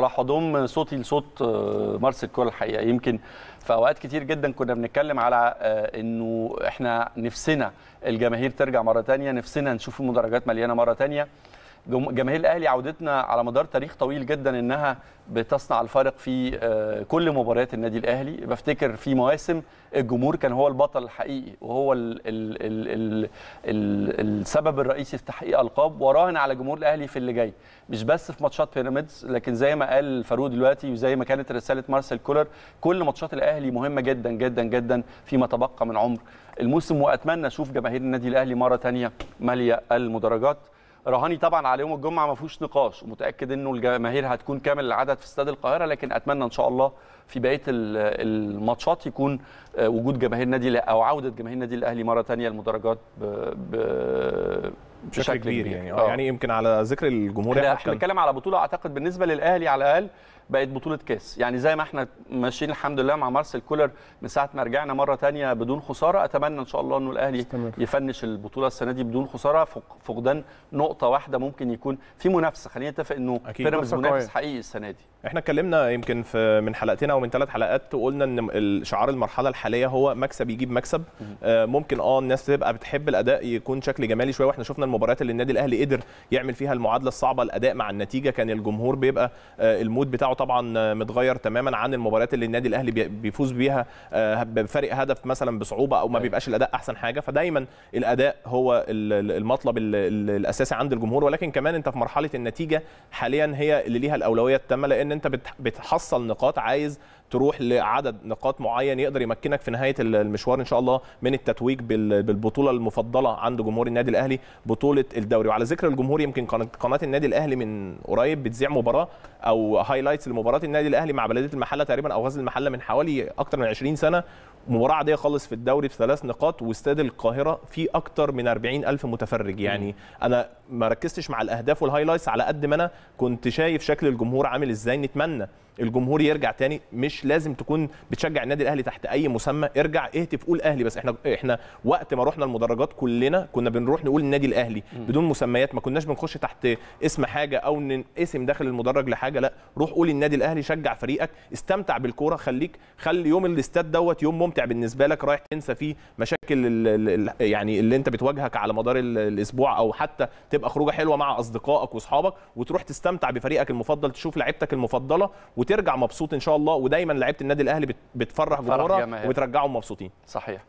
راح اضم صوتي لصوت آه، مارس الكره الحقيقه يمكن في اوقات كتير جدا كنا بنتكلم على آه، انه احنا نفسنا الجماهير ترجع مره تانية نفسنا نشوف المدرجات مليانه مره تانية جماهير الاهلي عودتنا على مدار تاريخ طويل جدا انها بتصنع الفارق في آه، كل مباريات النادي الاهلي بفتكر في مواسم الجمهور كان هو البطل الحقيقي وهو الـ الـ الـ الـ الـ السبب الرئيسي في تحقيق القاب وراهن على جمهور الاهلي في اللي جاي مش بس في ماتشات بيراميدز لكن زي ما قال فاروق دلوقتي وزي ما كانت رساله مارسيل كولر كل ماتشات الاهلي مهمه جدا جدا جدا فيما تبقى من عمر الموسم واتمنى اشوف جماهير النادي الاهلي مره ثانيه ماليه المدرجات رهاني طبعا على يوم الجمعه ما فيهوش نقاش ومتاكد انه الجماهير هتكون كامل العدد في استاد القاهره لكن اتمنى ان شاء الله في بقيه الماتشات يكون آه، وجود جماهير نادي او عوده جماهير النادي الاهلي مره ثانيه المدرجات بشكل, بشكل كبير يعني آه،, اه يعني يمكن على ذكر الجمهور احنا يعني بنتكلم على بطوله اعتقد بالنسبه للاهلي على الاقل بقت بطوله كاس يعني زي ما احنا ماشيين الحمد لله مع مارسيل كولر من ساعه ما رجعنا مره تانية بدون خساره اتمنى ان شاء الله انه الاهلي استمر. يفنش البطوله السنه دي بدون خساره فقدان نقطه واحده ممكن يكون في منافسه خلينا نتفق انه بيراميدز منافس حقيقي السنه دي احنا اتكلمنا يمكن في من حلقتين او من ثلاث حلقات وقلنا ان شعار المرحله الحاليه هو مكسب يجيب مكسب آه، ممكن اه الناس تبقى بتحب الاداء يكون شكل جمالي شويه واحنا شفنا المباريات اللي النادي الاهلي قدر يعمل فيها المعادله الصعبه الاداء مع النتيجه كان الجمهور بيبقى آه، المود بتاعه طبعا آه، متغير تماما عن المباريات اللي النادي الاهلي بيفوز بيها آه، بفرق هدف مثلا بصعوبه او ما أيوة. بيبقاش الاداء احسن حاجه فدايما الاداء هو المطلب الاساسي عند الجمهور ولكن كمان انت في مرحله النتيجه حاليا هي اللي ليها الاولويه التامه لان انت بتحصل نقاط عايز تروح لعدد نقاط معين يقدر يمكنك في نهايه المشوار ان شاء الله من التتويج بالبطوله المفضله عند جمهور النادي الاهلي بطوله الدوري وعلى ذكر الجمهور يمكن قناه النادي الاهلي من قريب بتذيع مباراه او هايلايتس لمباراه النادي الاهلي مع بلديه المحله تقريبا او غزل المحله من حوالي اكثر من 20 سنه مباراه عاديه خالص في الدوري بثلاث نقاط واستاد القاهره فيه اكثر من 40 الف متفرج يعني انا ما ركزتش مع الاهداف والهايلايتس على قد ما انا كنت شايف شكل الجمهور عامل ازاي نتمنى الجمهور يرجع تاني مش لازم تكون بتشجع النادي الاهلي تحت اي مسمى ارجع اهتف قول اهلي بس احنا احنا وقت ما رحنا المدرجات كلنا كنا بنروح نقول النادي الاهلي بدون مسميات ما كناش بنخش تحت اسم حاجه او ننقسم داخل المدرج لحاجه لا روح قول النادي الاهلي شجع فريقك استمتع بالكوره خليك خلي يوم الاستاد دوت يوم ممتع بالنسبه لك رايح تنسى فيه مشاكل يعني اللي انت بتواجهك على مدار الاسبوع او حتى تبقى خروجه حلوه مع اصدقائك واصحابك وتروح تستمتع بفريقك المفضل تشوف لعيبتك المفضله وترجع مبسوط ان شاء الله ودايما لعيبه النادي الاهلي بتفرح جمهورها وبترجعهم مبسوطين صحيح